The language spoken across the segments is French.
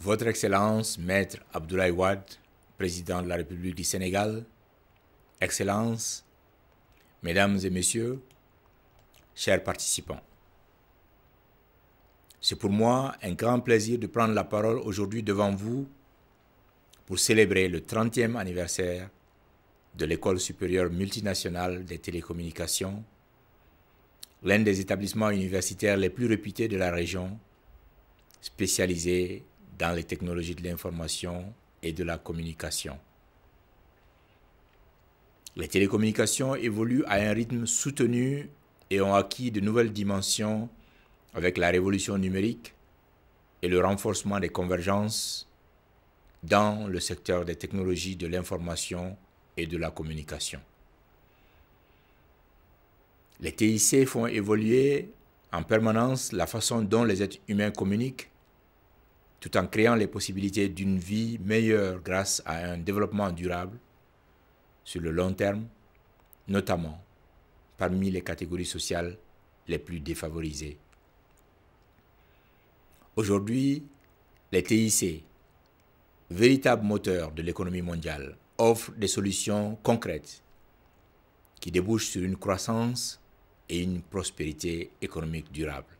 Votre Excellence, Maître Abdoulaye Wade, Président de la République du Sénégal, Excellence, Mesdames et Messieurs, chers participants. C'est pour moi un grand plaisir de prendre la parole aujourd'hui devant vous pour célébrer le 30e anniversaire de l'École supérieure multinationale des télécommunications, l'un des établissements universitaires les plus réputés de la région, spécialisé dans les technologies de l'information et de la communication. Les télécommunications évoluent à un rythme soutenu et ont acquis de nouvelles dimensions avec la révolution numérique et le renforcement des convergences dans le secteur des technologies de l'information et de la communication. Les TIC font évoluer en permanence la façon dont les êtres humains communiquent tout en créant les possibilités d'une vie meilleure grâce à un développement durable sur le long terme, notamment parmi les catégories sociales les plus défavorisées. Aujourd'hui, les TIC, véritables moteurs de l'économie mondiale, offrent des solutions concrètes qui débouchent sur une croissance et une prospérité économique durable.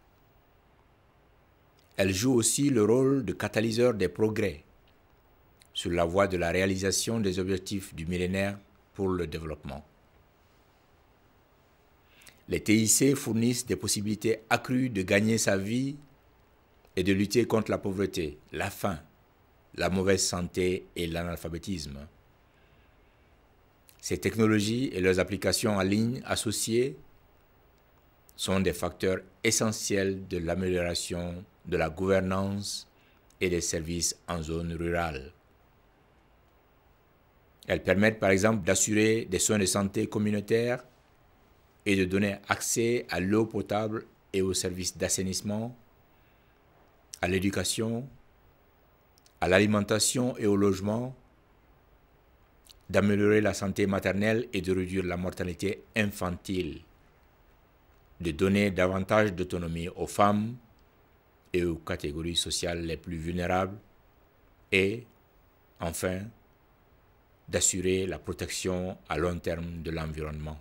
Elle joue aussi le rôle de catalyseur des progrès sur la voie de la réalisation des objectifs du millénaire pour le développement. Les TIC fournissent des possibilités accrues de gagner sa vie et de lutter contre la pauvreté, la faim, la mauvaise santé et l'analphabétisme. Ces technologies et leurs applications en ligne associées sont des facteurs essentiels de l'amélioration de la gouvernance et des services en zone rurale. Elles permettent par exemple d'assurer des soins de santé communautaires et de donner accès à l'eau potable et aux services d'assainissement, à l'éducation, à l'alimentation et au logement, d'améliorer la santé maternelle et de réduire la mortalité infantile, de donner davantage d'autonomie aux femmes et aux catégories sociales les plus vulnérables et enfin d'assurer la protection à long terme de l'environnement.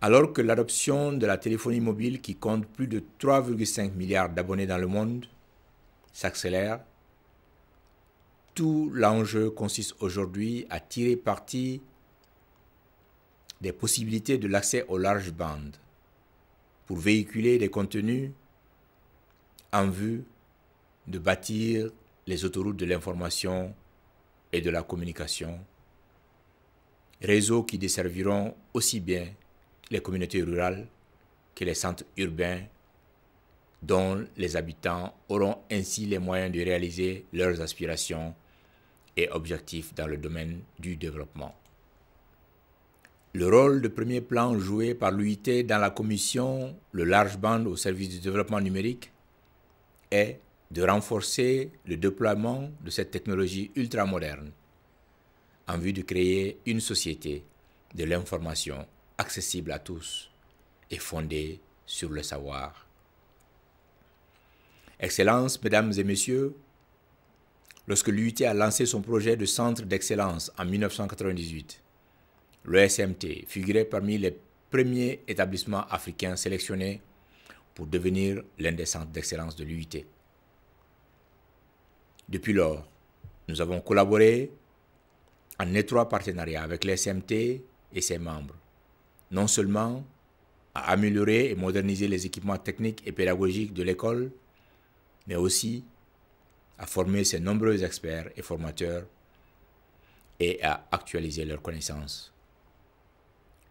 Alors que l'adoption de la téléphonie mobile, qui compte plus de 3,5 milliards d'abonnés dans le monde, s'accélère, tout l'enjeu consiste aujourd'hui à tirer parti des possibilités de l'accès aux larges bandes pour véhiculer des contenus en vue de bâtir les autoroutes de l'information et de la communication, réseaux qui desserviront aussi bien les communautés rurales que les centres urbains dont les habitants auront ainsi les moyens de réaliser leurs aspirations et objectifs dans le domaine du développement. Le rôle de premier plan joué par l'UIT dans la commission Le large band au service du développement numérique est de renforcer le déploiement de cette technologie ultramoderne en vue de créer une société de l'information accessible à tous et fondée sur le savoir. Excellence, Mesdames et Messieurs, lorsque l'UIT a lancé son projet de centre d'excellence en 1998, le SMT figurait parmi les premiers établissements africains sélectionnés pour devenir l'un des centres d'excellence de l'UIT. Depuis lors, nous avons collaboré en étroit partenariat avec le SMT et ses membres, non seulement à améliorer et moderniser les équipements techniques et pédagogiques de l'école, mais aussi à former ses nombreux experts et formateurs et à actualiser leurs connaissances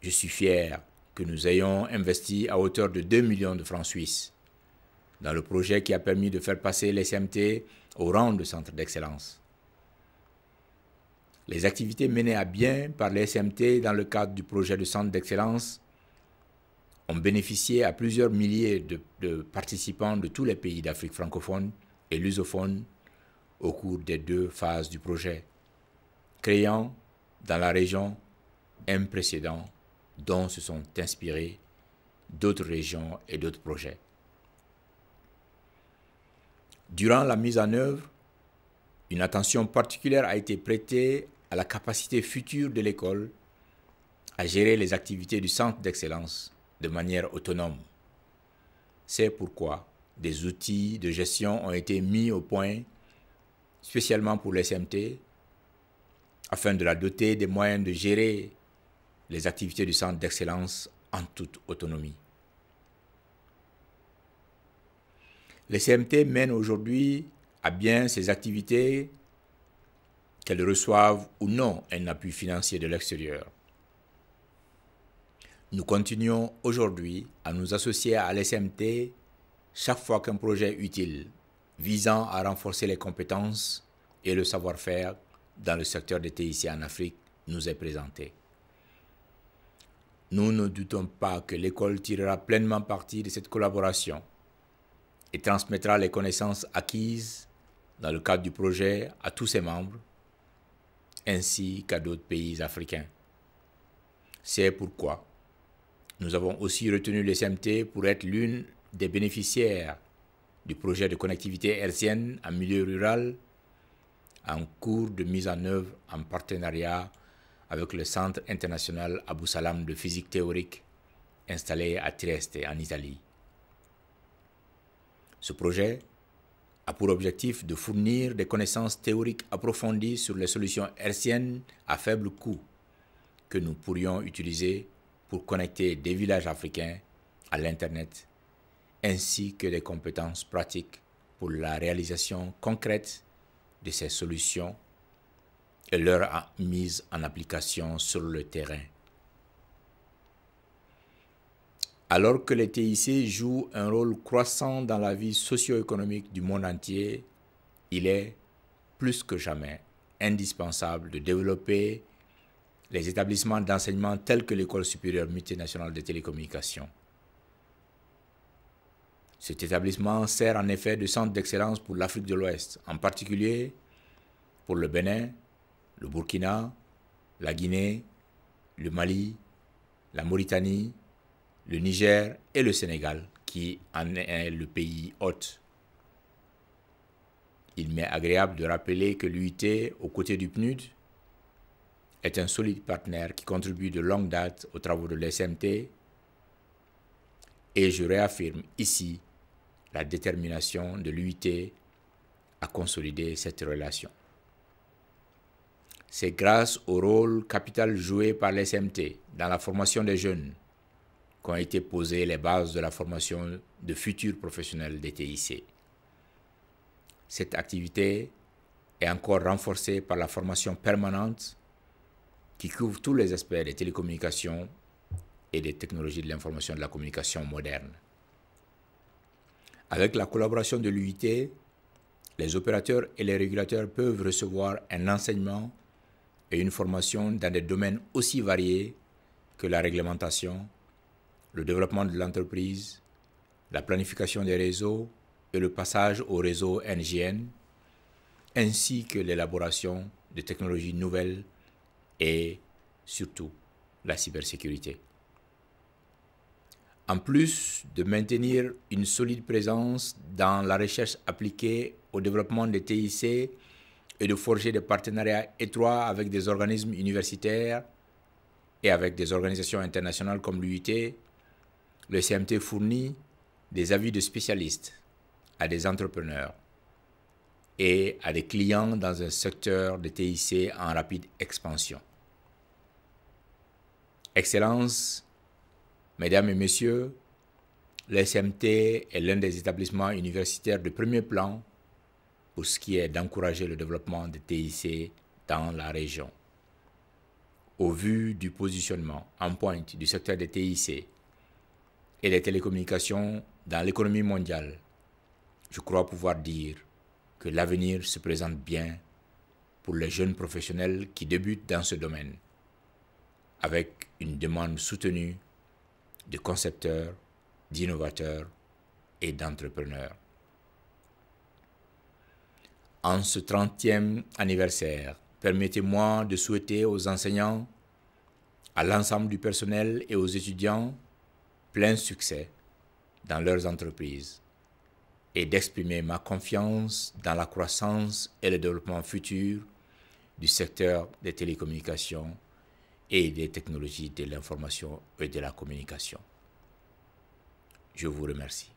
je suis fier que nous ayons investi à hauteur de 2 millions de francs suisses dans le projet qui a permis de faire passer l'SMT au rang de centre d'excellence. Les activités menées à bien par l'SMT dans le cadre du projet de centre d'excellence ont bénéficié à plusieurs milliers de, de participants de tous les pays d'Afrique francophone et lusophone au cours des deux phases du projet, créant dans la région un précédent dont se sont inspirées d'autres régions et d'autres projets. Durant la mise en œuvre, une attention particulière a été prêtée à la capacité future de l'école à gérer les activités du centre d'excellence de manière autonome. C'est pourquoi des outils de gestion ont été mis au point spécialement pour l'SMT, afin de la doter des moyens de gérer les activités du centre d'excellence en toute autonomie. Les CMT mènent aujourd'hui à bien ses activités qu'elles reçoivent ou non un appui financier de l'extérieur. Nous continuons aujourd'hui à nous associer à l'SMT chaque fois qu'un projet utile visant à renforcer les compétences et le savoir-faire dans le secteur des TIC en Afrique nous est présenté. Nous ne doutons pas que l'école tirera pleinement parti de cette collaboration et transmettra les connaissances acquises dans le cadre du projet à tous ses membres, ainsi qu'à d'autres pays africains. C'est pourquoi nous avons aussi retenu le pour être l'une des bénéficiaires du projet de connectivité hertzienne en milieu rural en cours de mise en œuvre en partenariat avec le Centre international Abou Salam de physique théorique installé à Trieste, en Italie. Ce projet a pour objectif de fournir des connaissances théoriques approfondies sur les solutions hertziennes à faible coût que nous pourrions utiliser pour connecter des villages africains à l'Internet, ainsi que des compétences pratiques pour la réalisation concrète de ces solutions et leur mise en application sur le terrain. Alors que les TIC jouent un rôle croissant dans la vie socio-économique du monde entier, il est plus que jamais indispensable de développer les établissements d'enseignement tels que l'École supérieure multinationale de télécommunications. Cet établissement sert en effet de centre d'excellence pour l'Afrique de l'Ouest, en particulier pour le Bénin, le Burkina, la Guinée, le Mali, la Mauritanie, le Niger et le Sénégal, qui en est le pays hôte. Il m'est agréable de rappeler que l'UIT, aux côtés du PNUD, est un solide partenaire qui contribue de longue date aux travaux de l'SMT et je réaffirme ici la détermination de l'UIT à consolider cette relation c'est grâce au rôle capital joué par l'SMT dans la formation des jeunes qu'ont été posées les bases de la formation de futurs professionnels des TIC. Cette activité est encore renforcée par la formation permanente qui couvre tous les aspects des télécommunications et des technologies de l'information et de la communication moderne. Avec la collaboration de l'UIT, les opérateurs et les régulateurs peuvent recevoir un enseignement et une formation dans des domaines aussi variés que la réglementation, le développement de l'entreprise, la planification des réseaux et le passage au réseau NGN, ainsi que l'élaboration de technologies nouvelles et surtout la cybersécurité. En plus de maintenir une solide présence dans la recherche appliquée au développement des TIC et de forger des partenariats étroits avec des organismes universitaires et avec des organisations internationales comme l'UIT, le CMT fournit des avis de spécialistes à des entrepreneurs et à des clients dans un secteur de TIC en rapide expansion. Excellences, Mesdames et Messieurs, le CMT est l'un des établissements universitaires de premier plan pour ce qui est d'encourager le développement des TIC dans la région. Au vu du positionnement en pointe du secteur des TIC et des télécommunications dans l'économie mondiale, je crois pouvoir dire que l'avenir se présente bien pour les jeunes professionnels qui débutent dans ce domaine, avec une demande soutenue de concepteurs, d'innovateurs et d'entrepreneurs. En ce 30e anniversaire, permettez-moi de souhaiter aux enseignants, à l'ensemble du personnel et aux étudiants plein succès dans leurs entreprises et d'exprimer ma confiance dans la croissance et le développement futur du secteur des télécommunications et des technologies de l'information et de la communication. Je vous remercie.